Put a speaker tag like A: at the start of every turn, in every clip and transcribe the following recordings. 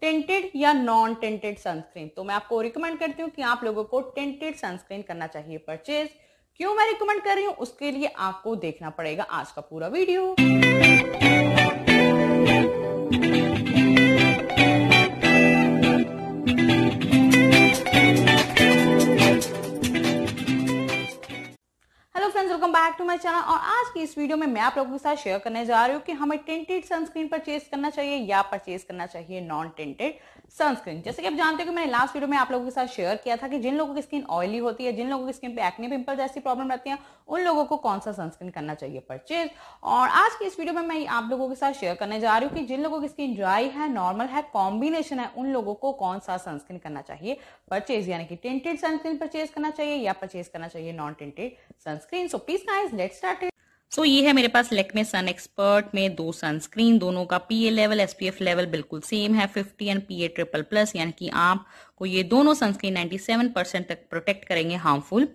A: tainted या non tinted sunscreen तो मैं आपको रिकमेंड करती हूँ कि आप लोगों को टेंटेड सनस्क्रीन करना चाहिए परचेज क्यों मैं रिकमेंड कर रही हूँ उसके लिए आपको देखना पड़ेगा आज का पूरा वीडियो वीडियो में मैं आप लोगों के साथ शेयर करने जा रही हूँ कि हमें टेंटेड सनस्क्रीन परचेज करना चाहिए या परचेज करना चाहिए नॉन टेंटेड सनस्क्रीन जैसे कि आप जानते हो कि मैंने लास्ट वीडियो में आप लोगों के साथ शेयर किया था कि जिन लोगों की स्किन ऑयली होती है जिन लोगों की स्किन पे एक्ने पिंपल जैसी प्रॉब्लम रहती है उन लोगों को कौन सा सनस्क्रीन करना चाहिए परचेज और आज की इस वीडियो में मैं आप लोगों के साथ शेयर करने जा रही हूँ कि जिन लोगों की स्किन ड्राई है नॉर्मल है कॉम्बिनेशन है उन लोगों को कौन सा सनस्क्रीन करना चाहिए परचेज यानी कि टेंटेड सनस्क्रीन परचेज करना चाहिए या परचेज करना चाहिए non tinted sunscreen so please nice let start so so, ये है मेरे पास लेकमे सन एक्सपर्ट में दो सनस्क्रीन दोनों का पीए लेवल एसपीएफ लेवल बिल्कुल सेम है 50 एंड पीए ट्रिपल प्लस यानी कि आपको ये दोनों सनस्क्रीन 97 परसेंट तक प्रोटेक्ट करेंगे हार्मफुल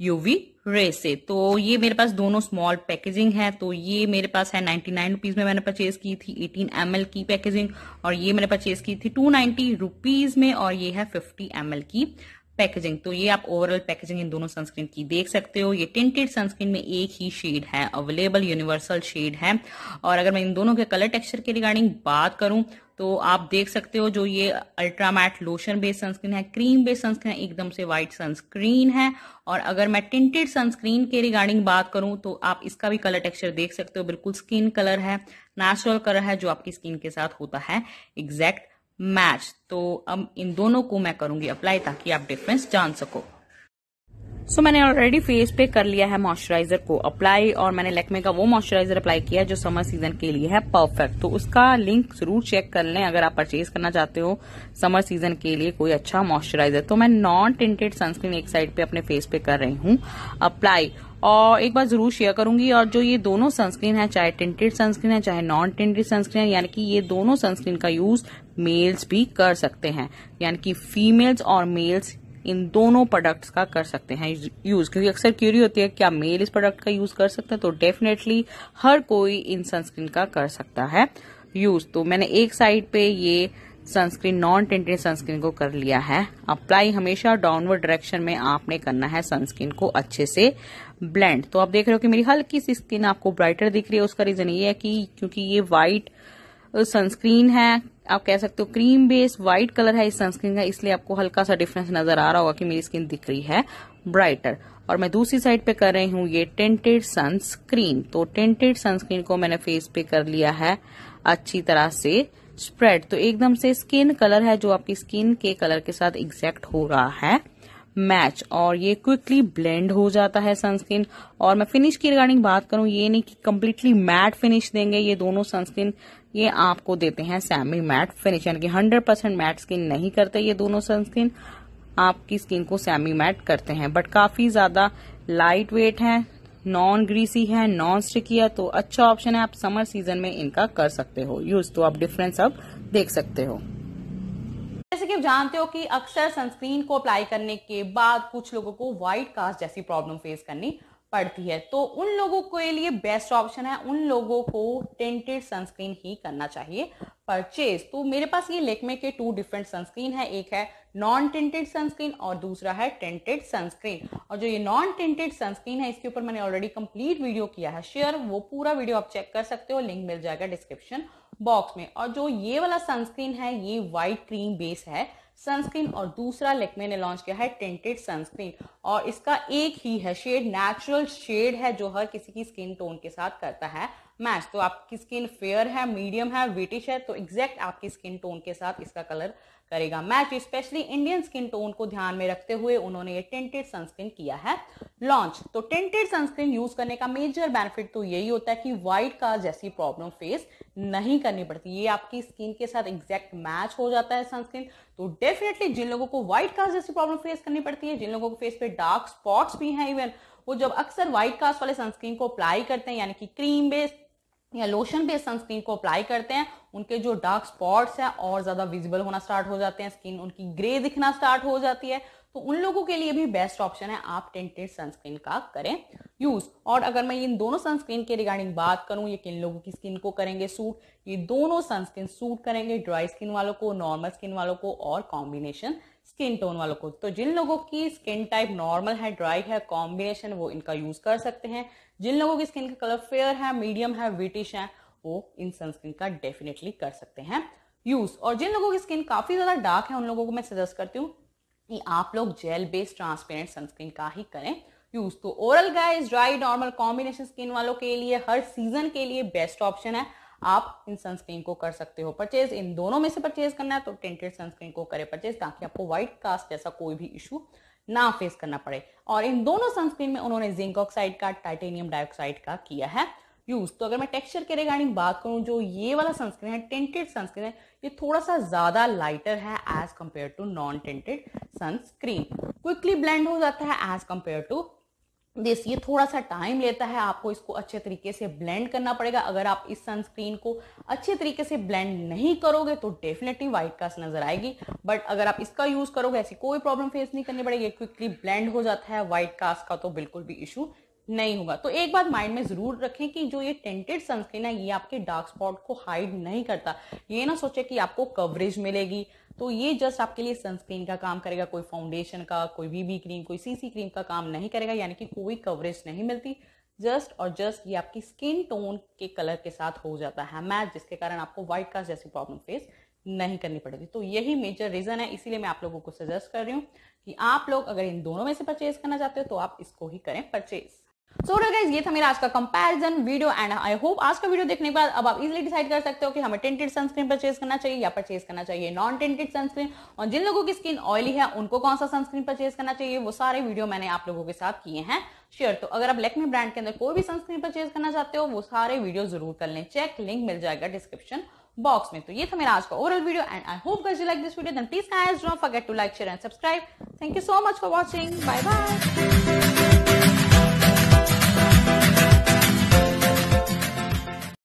A: यूवी रे से तो ये मेरे पास दोनों स्मॉल पैकेजिंग है तो ये मेरे पास है नाइन्टी नाइन रुपीज में मैंने परचेज की थी एटीन एम की पैकेजिंग और ये मैंने परचेज की थी टू नाइन्टी रुपीज में और ये है फिफ्टी एम की पैकेजिंग तो ये आप ओवरऑल पैकेजिंग इन दोनों सनस्क्रीन की देख सकते हो ये टिंटेड सनस्क्रीन में एक ही शेड है अवेलेबल यूनिवर्सल शेड है और अगर मैं इन दोनों के कलर टेक्सचर के रिगार्डिंग बात करूं तो आप देख सकते हो जो ये ultra matte lotion based sunscreen है क्रीम बेस्ड सनस्क्रीन है एकदम से व्हाइट सनस्क्रीन है और अगर मैं टिंटेड सनस्क्रीन के रिगार्डिंग बात करूं तो आप इसका भी कलर टेक्सचर देख सकते हो बिल्कुल स्किन कलर है नेचुरल कलर है जो आपकी स्किन के साथ होता है एग्जैक्ट मैच तो अब इन दोनों को मैं करूंगी अप्लाई ताकि आप डिफरेंस जान सको सो so, मैंने ऑलरेडी फेस पे कर लिया है मॉइस्चराइजर को अप्लाई और मैंने लेकमे का वो मॉइस्चराइजर अप्लाई किया है जो समर सीजन के लिए है परफेक्ट तो उसका लिंक जरूर चेक कर लें अगर आप परचेज करना चाहते हो समर सीजन के लिए कोई अच्छा मॉइस्चराइजर तो मैं नॉन टिंटेड सनस्क्रीन एक साइड पे अपने फेस पे कर रही हूँ अप्लाई और एक बार जरूर शेयर करूंगी और जो ये दोनों सनस्क्रीन है चाहे टिंटेड सनस्क्रीन है चाहे नॉन टिंटेड सनस्क्रीन है यानी कि ये दोनों सनस्क्रीन का यूज मेल्स भी कर सकते हैं यानी कि फीमेल्स और मेल्स इन दोनों प्रोडक्ट्स का कर सकते हैं यूज क्योंकि अक्सर क्यूरी होती है क्या मेल इस प्रोडक्ट का यूज कर सकते हैं तो डेफिनेटली हर कोई इन सनस्क्रीन का कर सकता है यूज तो मैंने एक साइड पे ये सनस्क्रीन नॉन टेंटेड सनस्क्रीन को कर लिया है अप्लाई हमेशा डाउनवर्ड डायरेक्शन में आपने करना है सनस्क्रीन को अच्छे से ब्लेंड तो आप देख रहे हो कि मेरी हल्की सी स्किन आपको ब्राइटर दिख रही है उसका रीजन ये है कि क्योंकि ये व्हाइट सनस्क्रीन है आप कह सकते हो क्रीम बेस व्हाइट कलर है इस सनस्क्रीन का इसलिए आपको हल्का सा डिफरेंस नजर आ रहा होगा कि मेरी स्किन दिख रही है ब्राइटर और मैं दूसरी साइड पे कर रही हूँ ये टेंटेड सनस्क्रीन तो टेंटेड सनस्क्रीन को मैंने फेस पे कर लिया है अच्छी तरह से स्प्रेड तो एकदम से स्किन कलर है जो आपकी स्किन के कलर के साथ एग्जैक्ट हो रहा है मैच और ये क्विकली ब्लेंड हो जाता है सनस्क्रीन और मैं फिनिश की रिगार्डिंग बात करूं ये नहीं कि कम्प्लीटली मैट फिनिश देंगे ये दोनों सनस्क्रीन ये आपको देते हैं सेमी मैट फिनिश यानी कि हंड्रेड परसेंट मैट स्किन नहीं करते ये दोनों सनस्क्रीन आपकी स्किन को सेमी मैट करते हैं बट काफी ज्यादा लाइट वेट है नॉन ग्रीसी है नॉन स्टिकी है तो अच्छा ऑप्शन है आप समर सीजन में इनका कर सकते हो यूज तो आप डिफरेंस अब देख सकते हो आप जानते हो कि अक्सर सनस्क्रीन को अप्लाई करने के बाद कुछ लोगों को व्हाइट कास्ट जैसी प्रॉब्लम फेस करनी पड़ती है तो उन लोगों के लिए बेस्ट ऑप्शन है उन लोगों को टेंटेड सनस्क्रीन ही करना चाहिए परचेज तो मेरे पास ये लेकमे के टू डिफरेंट सनस्क्रीन है एक है नॉन टेंटेड सनस्क्रीन और दूसरा है टेंटेड सनस्क्रीन और जो ये नॉन टेंटेड सनस्क्रीन है इसके ऊपर मैंने ऑलरेडी कंप्लीट वीडियो किया है शेयर वो पूरा वीडियो आप चेक कर सकते हो लिंक मिल जाएगा डिस्क्रिप्शन बॉक्स में और जो ये वाला सनस्क्रीन है ये व्हाइट क्रीम बेस है सनस्क्रीन और दूसरा लेकमे ने लॉन्च किया है टेंटेड सनस्क्रीन और इसका एक ही है शेड नेचुरल शेड है जो हर किसी की स्किन टोन के साथ करता है मैच तो आपकी स्किन फेयर है मीडियम है वेटिश है तो एग्जैक्ट आपकी स्किन टोन के साथ इसका कलर करेगा match specially Indian skin tone को ध्यान में रखते हुए उन्होंने ये टेंटेड सनस्क्रीन किया है लॉन्च तो टेंटेड सनस्क्रीन यूज करने का मेजर बेनिफिट तो यही होता है कि व्हाइट का जैसी प्रॉब्लम फेस नहीं करनी पड़ती ये आपकी स्किन के साथ एग्जैक्ट मैच हो जाता है सनस्क्रीन तो डेफिनेटली जिन लोगों को व्हाइट कास्ट जैसी प्रॉब्लम फेस करनी पड़ती है जिन लोगों को फेस पे डार्क स्पॉट्स भी हैं इवन वो जब अक्सर व्हाइट कास्ट वाले सनस्क्रीन को अप्लाई करते हैं यानी कि क्रीम बेस्ड या लोशन बेस्ड सनस्क्रीन को अप्लाई करते हैं उनके जो डार्क स्पॉट्स हैं और ज़्यादा विजिबल होना स्टार्ट हो जाते हैं स्किन उनकी ग्रे दिखना स्टार्ट हो जाती है तो उन लोगों के लिए भी बेस्ट ऑप्शन है आप टेंटेड सनस्क्रीन का करें यूज और अगर मैं इन दोनों सनस्क्रीन के रिगार्डिंग बात करूं ये किन लोगों की स्किन को करेंगे सूट ये दोनों सनस्क्रीन सूट करेंगे ड्राई स्किन वालों को नॉर्मल स्किन वालों को और कॉम्बिनेशन स्किन टोन वालों को तो जिन लोगों की स्किन टाइप नॉर्मल है ड्राई है कॉम्बिनेशन वो इनका यूज कर सकते हैं जिन लोगों की स्किन का कलर फेयर है मीडियम है विटिश है वो इन सनस्क्रीन का डेफिनेटली कर सकते हैं यूज और जिन लोगों की स्किन काफी ज्यादा डार्क है उन लोगों को मैं सजेस्ट करती हूँ कि आप लोग जेल बेस्ड ट्रांसपेरेंट सनस्क्रीन का ही करें यूज तो ओरल guys dry normal combination skin वालों के लिए हर सीजन के लिए बेस्ट ऑप्शन है आप इन सनस्क्रीन को कर सकते हो परचेज इन दोनों में से परचेज करना है तो टेंटेड सनस्क्रीन को करें परचेज ताकि आपको व्हाइट कास्ट जैसा कोई भी इशू ना फेस करना पड़े और इन दोनों सनस्क्रीन में उन्होंने जिंक ऑक्साइड का टाइटेनियम डाइऑक्साइड का किया है यूज तो अगर मैं टेक्सचर के रिगार्डिंग बात करूं जो ये वाला सनस्क्रीन है टेंटेड सनस्क्रीन है ये थोड़ा सा ज्यादा लाइटर है as compared to non tinted sunscreen quickly blend हो जाता है एज कंपेयर टू दिस ये थोड़ा सा टाइम लेता है आपको इसको अच्छे तरीके से ब्लेंड करना पड़ेगा अगर आप इस सनस्क्रीन को अच्छे तरीके से ब्लेंड नहीं करोगे तो डेफिनेटली वाइट कास्ट नजर आएगी बट अगर आप इसका यूज करोगे ऐसी कोई प्रॉब्लम फेस नहीं करनी पड़ेगी क्विकली ब्लेंड हो जाता है वाइट कास्ट का तो बिल्कुल भी इशू नहीं होगा तो एक बात माइंड में जरूर रखें कि जो ये टेंटेड सनस्क्रीन है ये आपके डार्क स्पॉट को हाइड नहीं करता ये ना सोचे कि आपको कवरेज मिलेगी तो ये जस्ट आपके लिए सनस्क्रीन का काम करेगा कोई फाउंडेशन का कोई बीबी क्रीम कोई सीसी क्रीम का काम नहीं करेगा यानी कि कोई कवरेज नहीं मिलती जस्ट और जस्ट ये आपकी स्किन टोन के कलर के साथ हो जाता है मैच जिसके कारण आपको व्हाइट कास्ट जैसी प्रॉब्लम फेस नहीं करनी पड़ेगी तो यही मेजर रीजन है इसीलिए मैं आप लोगों को सजेस्ट कर रही हूँ कि आप लोग अगर इन दोनों में से परचेज करना चाहते हो तो आप इसको ही करें परचेज सो गाइज ये था मेरा आज का comparison video and I hope आज का वीडियो देखने के बाद अब आप इजीली डिसाइड कर सकते हो कि हमें टेंटेड सनस्क्रीन परचेज करना चाहिए या परचेज करना चाहिए नॉन टेंटेड सनस्क्रीन और जिन लोगों की स्किन ऑयली है उनको कौन सा सनस्क्रीन परचेज करना चाहिए वो सारे वीडियो मैंने आप लोगों के साथ किए हैं शेयर तो अगर आप लेकमी ब्रांड के अंदर कोई भी सनस्क्रीन परचेज करना चाहते हो वो सारे वीडियो जरूर कर लें चेक लिंक मिल जाएगा डिस्क्रिप्शन बॉक्स में तो ये था मेरा आज का overall video and I hope guys you like this video then please forget to like share and subscribe thank you so much for watching bye bye